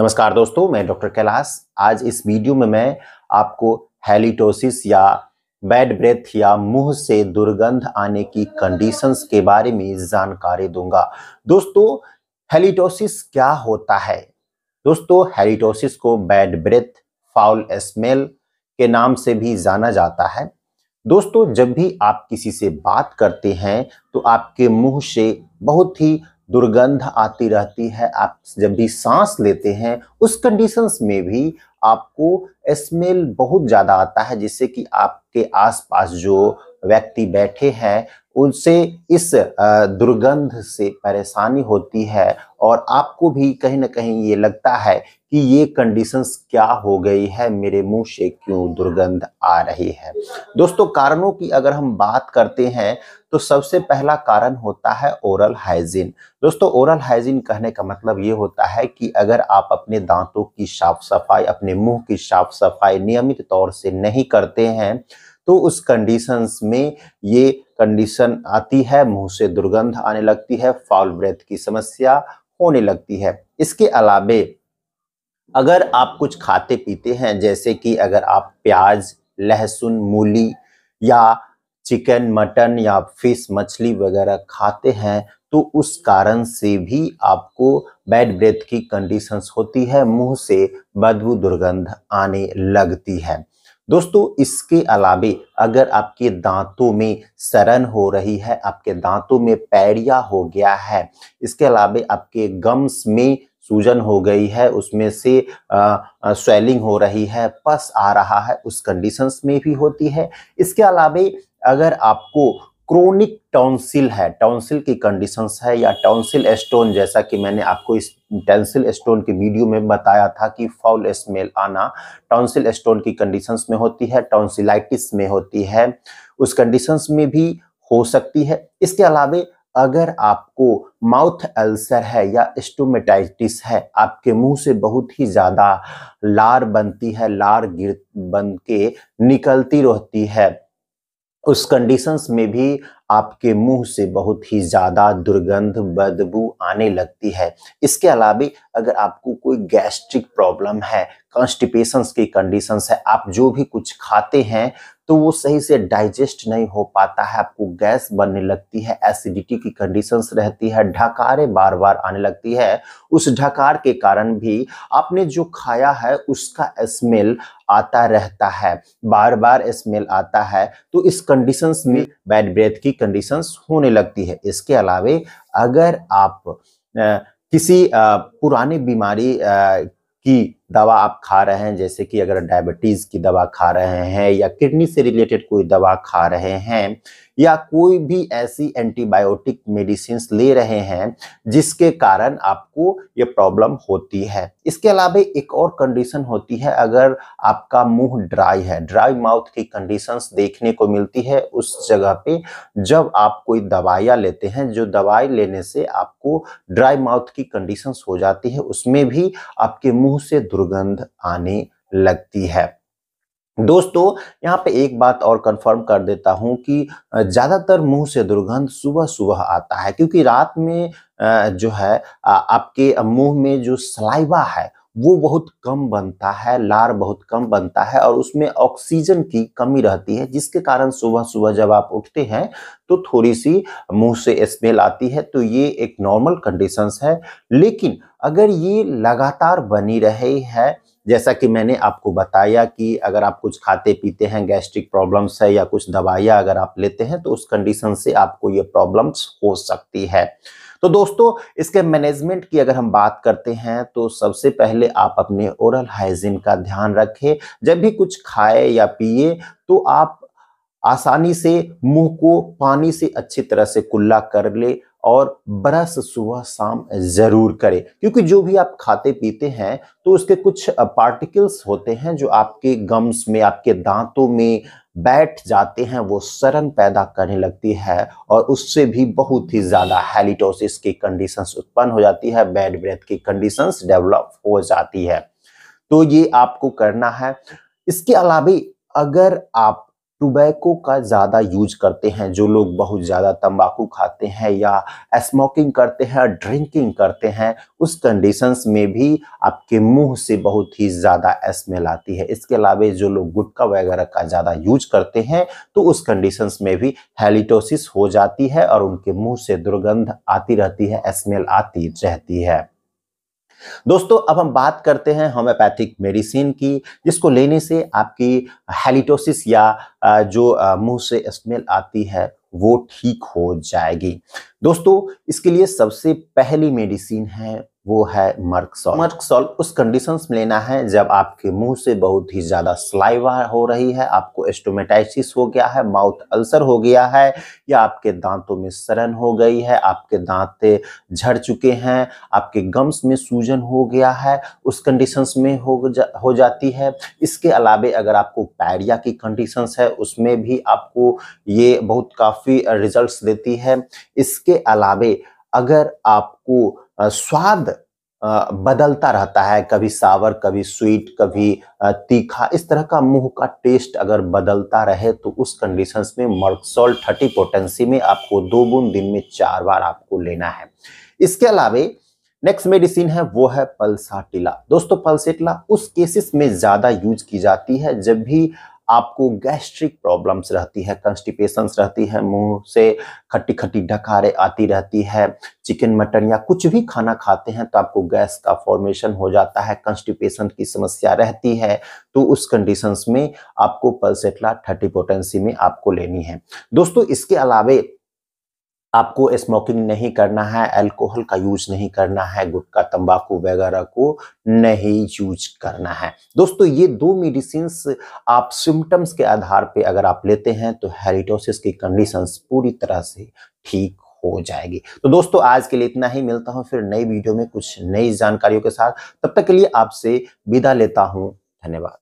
नमस्कार दोस्तों मैं डॉक्टर कैलाश आज इस वीडियो में मैं आपको हेलिटोसिस या बैड ब्रेथ या मुंह से दुर्गंध आने की कंडीशंस के बारे में जानकारी दूंगा दोस्तों हेलिटोसिस क्या होता है दोस्तों हेलिटोसिस को बैड ब्रेथ फाउल स्मेल के नाम से भी जाना जाता है दोस्तों जब भी आप किसी से बात करते हैं तो आपके मुंह से बहुत ही दुर्गंध आती रहती है आप जब भी सांस लेते हैं उस कंडीशंस में भी आपको स्मेल बहुत ज़्यादा आता है जिससे कि आपके आसपास जो व्यक्ति बैठे हैं उनसे इस दुर्गंध से परेशानी होती है और आपको भी कहीं ना कहीं ये लगता है कि ये कंडीशंस क्या हो गई है मेरे मुंह से क्यों दुर्गंध आ रही है दोस्तों कारणों की अगर हम बात करते हैं तो सबसे पहला कारण होता है ओरल हाइजीन दोस्तों ओरल हाइजीन कहने का मतलब ये होता है कि अगर आप अपने दांतों की साफ सफाई अपने मुंह की साफ सफाई नियमित तौर से नहीं करते हैं तो उस कंडीशंस में ये कंडीशन आती है मुंह से दुर्गंध आने लगती है फाउल ब्रेथ की समस्या होने लगती है इसके अलावे अगर आप कुछ खाते पीते हैं जैसे कि अगर आप प्याज लहसुन मूली या चिकन मटन या फिश मछली वगैरह खाते हैं तो उस कारण से भी आपको बैड ब्रेथ की कंडीशंस होती है मुंह से बदबू दुर्गंध आने लगती है दोस्तों इसके अलावे अगर आपके दांतों में सरन हो रही है आपके दांतों में पैरिया हो गया है इसके अलावे आपके गम्स में सूजन हो गई है उसमें से स्वेलिंग हो रही है पस आ रहा है उस कंडीशंस में भी होती है इसके अलावे अगर आपको क्रोनिक टॉन्सिल है टॉन्सिल की कंडीशंस है या टॉन्सिल स्टोन जैसा कि मैंने आपको इस टॉन्सिल स्टोन के वीडियो में बताया था कि फाउल स्मेल आना टॉन्सिल स्टोन की कंडीशंस में होती है टॉन्सिलाइटिस में होती है उस कंडीशंस में भी हो सकती है इसके अलावे अगर आपको माउथ अल्सर है या स्टोमेटाइटिस है आपके मुंह से बहुत ही ज़्यादा लार बनती है लार गिर बन के निकलती रहती है उस कंडीशंस में भी आपके मुंह से बहुत ही ज़्यादा दुर्गंध बदबू आने लगती है इसके अलावा अगर आपको कोई गैस्ट्रिक प्रॉब्लम है कॉन्स्टिपेशन की कंडीशंस है आप जो भी कुछ खाते हैं तो वो सही से डाइजेस्ट नहीं हो पाता है आपको गैस बनने लगती है एसिडिटी की कंडीशंस रहती है ढकारें बार बार आने लगती है उस ढकार के कारण भी आपने जो खाया है उसका स्मेल आता रहता है बार बार स्मेल आता है तो इस कंडीशंस में बैड ब्रेथ की कंडीशंस होने लगती है इसके अलावे अगर आप आ, किसी आ, पुराने बीमारी आ, की दवा आप खा रहे हैं जैसे कि अगर डायबिटीज़ की दवा खा रहे हैं या किडनी से रिलेटेड कोई दवा खा रहे हैं या कोई भी ऐसी एंटीबायोटिक मेडिसिन ले रहे हैं जिसके कारण आपको ये प्रॉब्लम होती है इसके अलावा एक और कंडीशन होती है अगर आपका मुंह ड्राई है ड्राई माउथ की कंडीशंस देखने को मिलती है उस जगह पे जब आप कोई दवाइयाँ लेते हैं जो दवाई लेने से आपको ड्राई माउथ की कंडीशंस हो जाती है उसमें भी आपके मुंह से दुर्गंध आने लगती है दोस्तों यहाँ पे एक बात और कंफर्म कर देता हूँ कि ज़्यादातर मुंह से दुर्गंध सुबह सुबह आता है क्योंकि रात में जो है आपके मुंह में जो सलाइवा है वो बहुत कम बनता है लार बहुत कम बनता है और उसमें ऑक्सीजन की कमी रहती है जिसके कारण सुबह सुबह जब आप उठते हैं तो थोड़ी सी मुंह से स्मेल आती है तो ये एक नॉर्मल कंडीशंस है लेकिन अगर ये लगातार बनी रहे है जैसा कि मैंने आपको बताया कि अगर आप कुछ खाते पीते हैं गैस्ट्रिक प्रॉब्लम्स है या कुछ दवाइयाँ अगर आप लेते हैं तो उस कंडीशन से आपको ये प्रॉब्लम्स हो सकती है तो दोस्तों इसके मैनेजमेंट की अगर हम बात करते हैं तो सबसे पहले आप अपने ओरल हाइजीन का ध्यान रखें जब भी कुछ खाए या पिए तो आप आसानी से मुंह को पानी से अच्छी तरह से कुल्ला कर ले और ब्रश सुबह शाम जरूर करें क्योंकि जो भी आप खाते पीते हैं तो उसके कुछ पार्टिकल्स होते हैं जो आपके गम्स में आपके दांतों में बैठ जाते हैं वो सरन पैदा करने लगती है और उससे भी बहुत ही ज़्यादा हेलिटोसिस की कंडीशंस उत्पन्न हो जाती है बैड ब्रेथ की कंडीशंस डेवलप हो जाती है तो ये आपको करना है इसके अलावा अगर आप टोबैको का ज़्यादा यूज करते हैं जो लोग बहुत ज़्यादा तंबाकू खाते हैं या स्मोकिंग करते हैं ड्रिंकिंग करते हैं उस कंडीशंस में भी आपके मुंह से बहुत ही ज़्यादा स्मेल आती है इसके अलावा जो लोग गुटखा वगैरह का ज़्यादा यूज करते हैं तो उस कंडीशंस में भी हेलिटोसिस हो जाती है और उनके मुँह से दुर्गंध आती रहती है स्मेल आती रहती है दोस्तों अब हम बात करते हैं होम्योपैथिक मेडिसिन की जिसको लेने से आपकी हेलिटोसिस या जो मुंह से स्मेल आती है वो ठीक हो जाएगी दोस्तों इसके लिए सबसे पहली मेडिसिन है वो है मर्कसॉल मर्कसॉल उस कंडीशंस में लेना है जब आपके मुंह से बहुत ही ज़्यादा स्लाइवा हो रही है आपको एस्टोमेटाइसिस हो गया है माउथ अल्सर हो गया है या आपके दांतों में सरन हो गई है आपके दांत झड़ चुके हैं आपके गम्स में सूजन हो गया है उस कंडीशंस में हो जा, हो जाती है इसके अलावे अगर आपको पैरिया की कंडीशंस है उसमें भी आपको ये बहुत काफ़ी रिजल्ट देती है इसके अलावे अगर आपको स्वाद बदलता रहता है कभी सावर कभी स्वीट कभी तीखा इस तरह का मुंह का टेस्ट अगर बदलता रहे तो उस कंडीशंस में मर्कसोल थर्टी पोटेंसी में आपको दो बुन दिन में चार बार आपको लेना है इसके अलावे नेक्स्ट मेडिसिन है वो है पल्साटिला दोस्तों पल्सेटिला उस केसेस में ज़्यादा यूज की जाती है जब भी आपको गैस्ट्रिक प्रॉब्लम्स रहती है कंस्टिपेशन रहती है मुंह से खट्टी खट्टी ढकारे आती रहती है चिकन मटन या कुछ भी खाना खाते हैं तो आपको गैस का फॉर्मेशन हो जाता है कंस्टिपेशन की समस्या रहती है तो उस कंडीशंस में आपको पल्सेटला थर्टी पोटेंसी में आपको लेनी है दोस्तों इसके अलावे आपको स्मोकिंग नहीं करना है अल्कोहल का यूज नहीं करना है गुटखा तंबाकू वगैरह को नहीं यूज करना है दोस्तों ये दो मेडिसिन आप सिम्टम्स के आधार पे अगर आप लेते हैं तो हेरिटोसिस की कंडीशंस पूरी तरह से ठीक हो जाएगी तो दोस्तों आज के लिए इतना ही मिलता हूँ फिर नई वीडियो में कुछ नई जानकारियों के साथ तब तक के लिए आपसे विदा लेता हूँ धन्यवाद